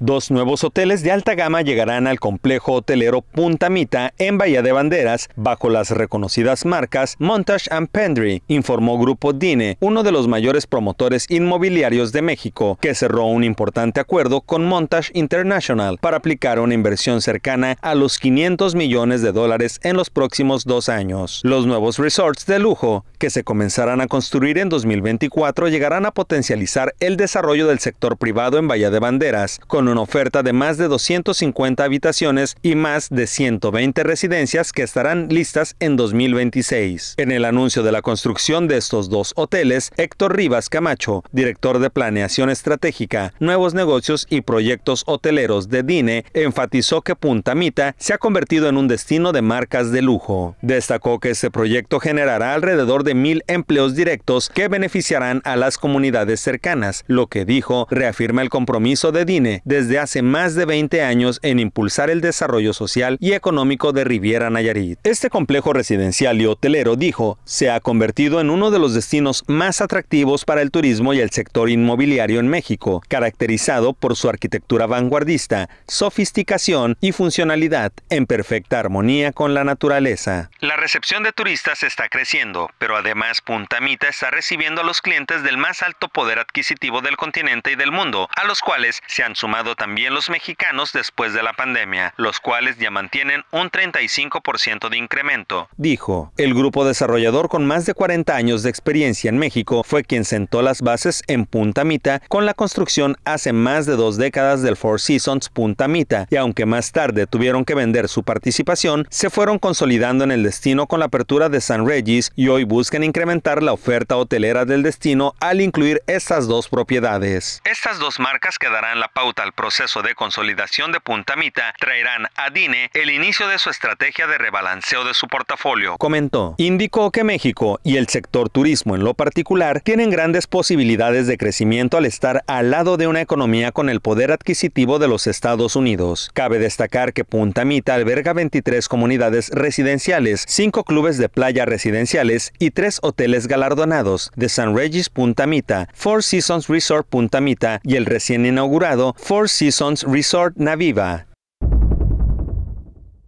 Dos nuevos hoteles de alta gama llegarán al complejo hotelero Punta Mita en Bahía de Banderas bajo las reconocidas marcas Montage and Pendry, informó Grupo Dine, uno de los mayores promotores inmobiliarios de México, que cerró un importante acuerdo con Montage International para aplicar una inversión cercana a los 500 millones de dólares en los próximos dos años. Los nuevos resorts de lujo, que se comenzarán a construir en 2024, llegarán a potencializar el desarrollo del sector privado en Bahía de Banderas, con oferta de más de 250 habitaciones y más de 120 residencias que estarán listas en 2026. En el anuncio de la construcción de estos dos hoteles, Héctor Rivas Camacho, director de Planeación Estratégica, Nuevos Negocios y Proyectos Hoteleros de DINE, enfatizó que Punta Mita se ha convertido en un destino de marcas de lujo. Destacó que este proyecto generará alrededor de mil empleos directos que beneficiarán a las comunidades cercanas, lo que dijo reafirma el compromiso de DINE desde hace más de 20 años en impulsar el desarrollo social y económico de Riviera Nayarit. Este complejo residencial y hotelero, dijo, se ha convertido en uno de los destinos más atractivos para el turismo y el sector inmobiliario en México, caracterizado por su arquitectura vanguardista, sofisticación y funcionalidad en perfecta armonía con la naturaleza. La recepción de turistas está creciendo, pero además Mita está recibiendo a los clientes del más alto poder adquisitivo del continente y del mundo, a los cuales se han sumado también los mexicanos después de la pandemia, los cuales ya mantienen un 35% de incremento. Dijo, el grupo desarrollador con más de 40 años de experiencia en México fue quien sentó las bases en Punta Mita con la construcción hace más de dos décadas del Four Seasons Punta Mita y aunque más tarde tuvieron que vender su participación, se fueron consolidando en el destino con la apertura de San Regis y hoy buscan incrementar la oferta hotelera del destino al incluir estas dos propiedades. Estas dos marcas quedarán la pauta al proceso de consolidación de Punta Mita, traerán a DINE el inicio de su estrategia de rebalanceo de su portafolio. Comentó, indicó que México y el sector turismo en lo particular tienen grandes posibilidades de crecimiento al estar al lado de una economía con el poder adquisitivo de los Estados Unidos. Cabe destacar que Punta Mita alberga 23 comunidades residenciales, 5 clubes de playa residenciales y 3 hoteles galardonados de San Regis Punta Mita, Four Seasons Resort Punta Mita y el recién inaugurado Four Seasons Resort Naviva.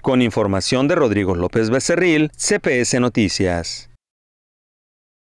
Con información de Rodrigo López Becerril, CPS Noticias.